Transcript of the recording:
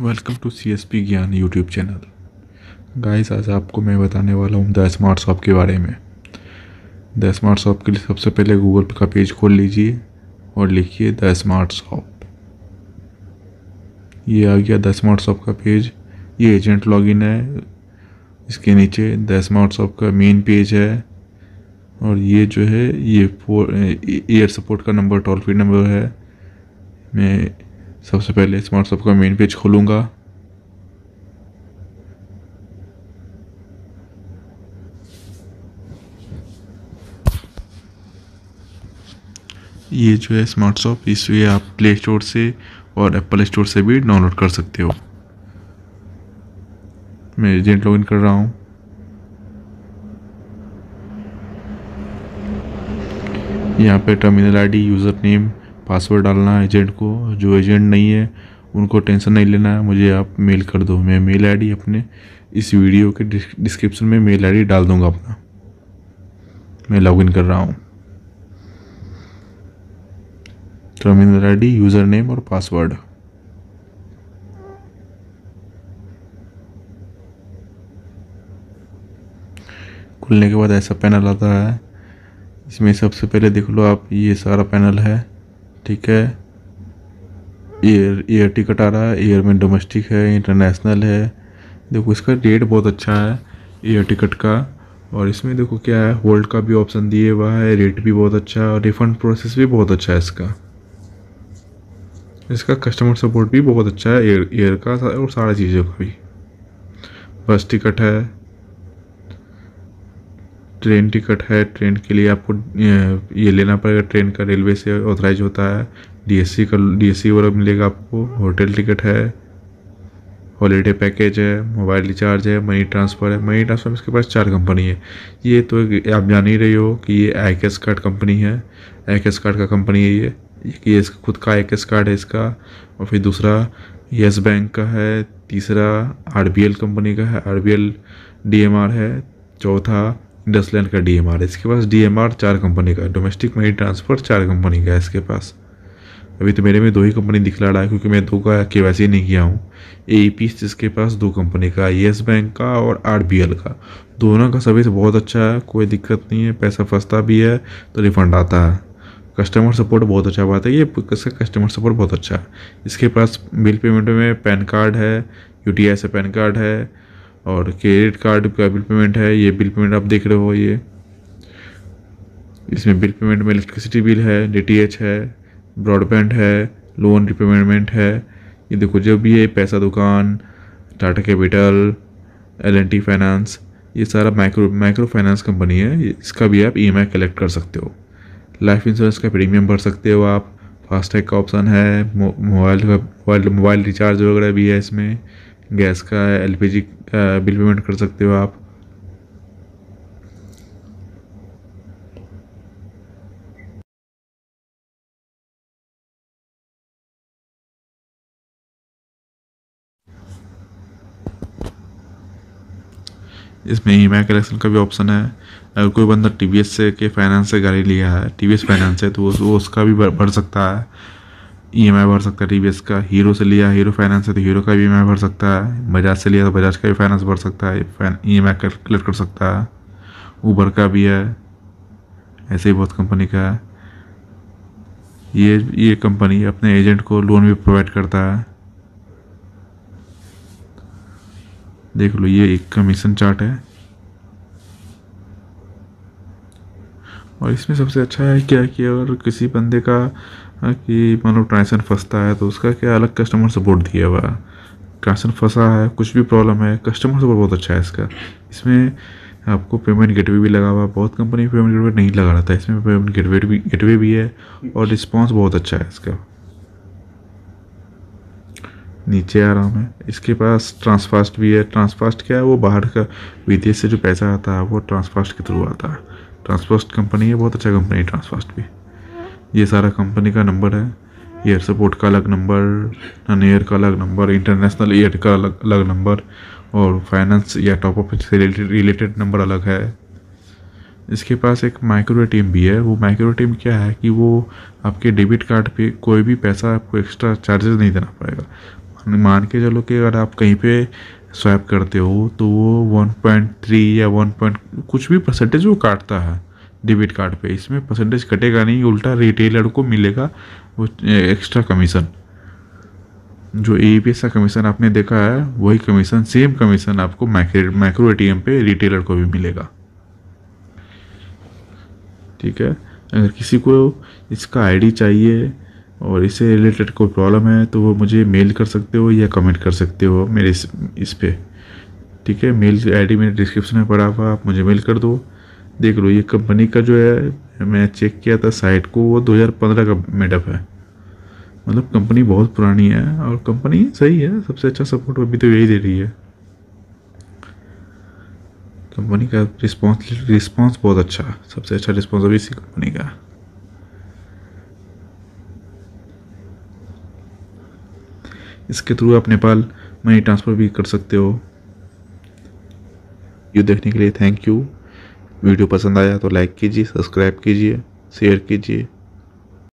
Welcome to C S P Gyan YouTube channel guys आज आपको मैं बताने वाला हूँ द स्मार्ट शॉप के बारे में द स्मार्ट शॉप के लिए सबसे पहले गूगल पे का पेज खोल लीजिए और लिखिए द स्मार्ट शॉप ये आ गया द स्मार्ट शॉप का पेज ये एजेंट लॉगिन है इसके नीचे द स्मार्ट शॉप का मेन पेज है और ये जो है ये एयर सपोर्ट का नंबर टोल फ्री नंबर है मैं सबसे पहले स्मार्ट शॉप का मेन पेज खोलूँगा ये जो है स्मार्ट शॉप इसे आप प्ले स्टोर से और एप्पल स्टोर से भी डाउनलोड कर सकते हो मैं एजेंट लॉगिन कर रहा हूँ यहाँ पे terminal ID user name password डालना है एजेंट को जो एजेंट नहीं है उनको टेंशन नहीं लेना है मुझे आप मेल कर दो मैं मेल आईडी अपने इस वीडियो के डिस्क्रिप्शन में मेल आईडी डाल दूँगा अपना मैं लॉगिन कर रहा हूँ टर्मिनल आईडी यूज़र नेम और पासवर्ड खुलने के बाद ऐसा पैनल आता है इसमें सबसे पहले देख लो आप ये सारा पैनल है ठीक है एयर एयर टिकट आ रहा है एयर में डोमेस्टिक है इंटरनेशनल है देखो इसका रेट बहुत अच्छा है एयर टिकट का और इसमें देखो क्या है होल्ड का भी ऑप्शन दिए हुआ है रेट भी बहुत अच्छा है और रिफ़ंड प्रोसेस भी बहुत अच्छा है इसका इसका कस्टमर सपोर्ट भी बहुत अच्छा है एयर एयर का और सारी चीज़ों का भी बस टिकट है ट्रेन टिकट है ट्रेन के लिए आपको ये लेना पड़ेगा ट्रेन का रेलवे से ऑथराइज होता है डीएससी का डीएससी वगैरह मिलेगा आपको होटल टिकट है हॉलीडे पैकेज है मोबाइल रिचार्ज है मनी ट्रांसफ़र है मनी ट्रांसफ़र इसके पास चार कंपनी है ये तो आप जान ही रहे हो कि ये आई कार्ड कंपनी है आई कार्ड का कंपनी है ये ये खुद का आई कार्ड है इसका और फिर दूसरा येस बैंक का है तीसरा आर कंपनी का है आर बी है चौथा डसलैंड का डीएमआर इसके पास डीएमआर चार कंपनी का डोमेस्टिक मनी ट्रांसफ़र चार कंपनी का है इसके पास अभी तो मेरे में दो ही कंपनी दिखला रहा है क्योंकि मैं दो का के वैसे नहीं किया हूँ ए पी e जिसके पास दो कंपनी का येस बैंक का और आर बी एल का दोनों का सर्विस बहुत अच्छा है कोई दिक्कत नहीं है पैसा फंसता भी है तो रिफंड आता है कस्टमर सपोर्ट बहुत अच्छा बात है ये इसका कस्टमर सपोर्ट बहुत अच्छा है इसके पास बिल पेमेंट में पैन कार्ड है यू टी आई से पैन कार्ड है और क्रेडिट कार्ड का बिल पेमेंट है ये बिल पेमेंट आप देख रहे हो ये इसमें बिल पेमेंट में इलेक्ट्रिसिटी बिल है डी है ब्रॉडबैंड है लोन रिपेमेंट है ये देखो जो भी है पैसा दुकान Tata Capital L T finance ये सारा माइक्रो माइक्रो फाइनेंस कंपनी है इसका भी आप ई e कलेक्ट कर सकते हो लाइफ इंश्योरेंस का प्रीमियम भर सकते हो आप फास्टैग का ऑप्शन है मोबाइल का मोबाइल रिचार्ज वगैरह भी है इसमें गैस का एलपीजी बिल पेमेंट कर सकते हो आप इसमें ई एम कलेक्शन का भी ऑप्शन है अगर कोई बंदा टी से के फाइनेंस से गाड़ी लिया है टी फाइनेंस है तो वो उसका भी बढ़ सकता है ई e भर सकता है टी का हीरो से लिया हीरो फाइनेंस है तो हीरो का भी ई e भर सकता है बजाज से लिया तो बजाज का भी फाइनेंस भर सकता है ई एम कैलकुलेट कर सकता है ऊबर का भी है ऐसे ही बहुत कंपनी का है ये ये कंपनी अपने एजेंट को लोन भी प्रोवाइड करता है देख लो ये एक कमीशन चार्ट है और इसमें सबसे अच्छा है क्या कि अगर किसी बंदे का कि मान लो फंसता है तो उसका क्या अलग कस्टमर सपोर्ट दिया हुआ ट्रांसन फंसा है कुछ भी प्रॉब्लम है कस्टमर सपोर्ट बहुत अच्छा है इसका इसमें आपको पेमेंट गेटवे भी लगा हुआ बहुत कंपनी पेमेंट गेटवे नहीं लगा रहा था इसमें पेमेंट गेटवे भी गेटवे भी है और रिस्पॉन्स बहुत अच्छा है इसका नीचे आ रहा हूँ मैं इसके पास ट्रांसफास्ट भी है ट्रांसफास्ट क्या है वो बाहर का विदेश से जो पैसा आता है वो ट्रांसफास्ट के थ्रू आता है ट्रांसफर्स्ट कंपनी है बहुत अच्छा कंपनी है ट्रांसफर्स्ट भी ये सारा कंपनी का नंबर है एयर सपोर्ट का अलग नंबर नन एयर का अलग नंबर इंटरनेशनल एयर का अलग अलग नंबर और फाइनेंस या टॉप अप से रिलेटेड नंबर अलग है इसके पास एक माइक्रो टीम भी है वो माइक्रो टीम क्या है कि वो आपके डेबिट कार्ड पे कोई भी पैसा आपको एक्स्ट्रा चार्जेस नहीं देना पड़ेगा मान के चलो कि अगर आप कहीं पे स्वैप करते हो तो वो 1.3 या 1. कुछ भी परसेंटेज वो काटता है डेबिट कार्ड पे इसमें परसेंटेज कटेगा नहीं उल्टा रिटेलर को मिलेगा वो एक्स्ट्रा कमीशन जो ए पी एस का कमीशन आपने देखा है वही कमीशन सेम कमीशन आपको माइक्रो ए टी एम पे रिटेलर को भी मिलेगा ठीक है अगर किसी को इसका आईडी चाहिए और इससे रिलेटेड कोई प्रॉब्लम है तो वो मुझे मेल कर सकते हो या कमेंट कर सकते हो मेरे इस इस पर ठीक है मेल आईडी मेरे डिस्क्रिप्शन में पड़ा हुआ आप मुझे मेल कर दो देख लो ये कंपनी का जो है मैं चेक किया था साइट को वो 2015 का मेडअप है मतलब कंपनी बहुत पुरानी है और कंपनी सही है सबसे अच्छा सपोर्ट अभी तो यही दे रही है कंपनी का रिस्पॉन्स रिस्पॉन्स बहुत अच्छा सबसे अच्छा रिस्पॉन्स अभी इसी कंपनी का इसके थ्रू आप नेपाल मनी ट्रांसफ़र भी कर सकते हो यू देखने के लिए थैंक यू वीडियो पसंद आया तो लाइक कीजिए सब्सक्राइब कीजिए शेयर कीजिए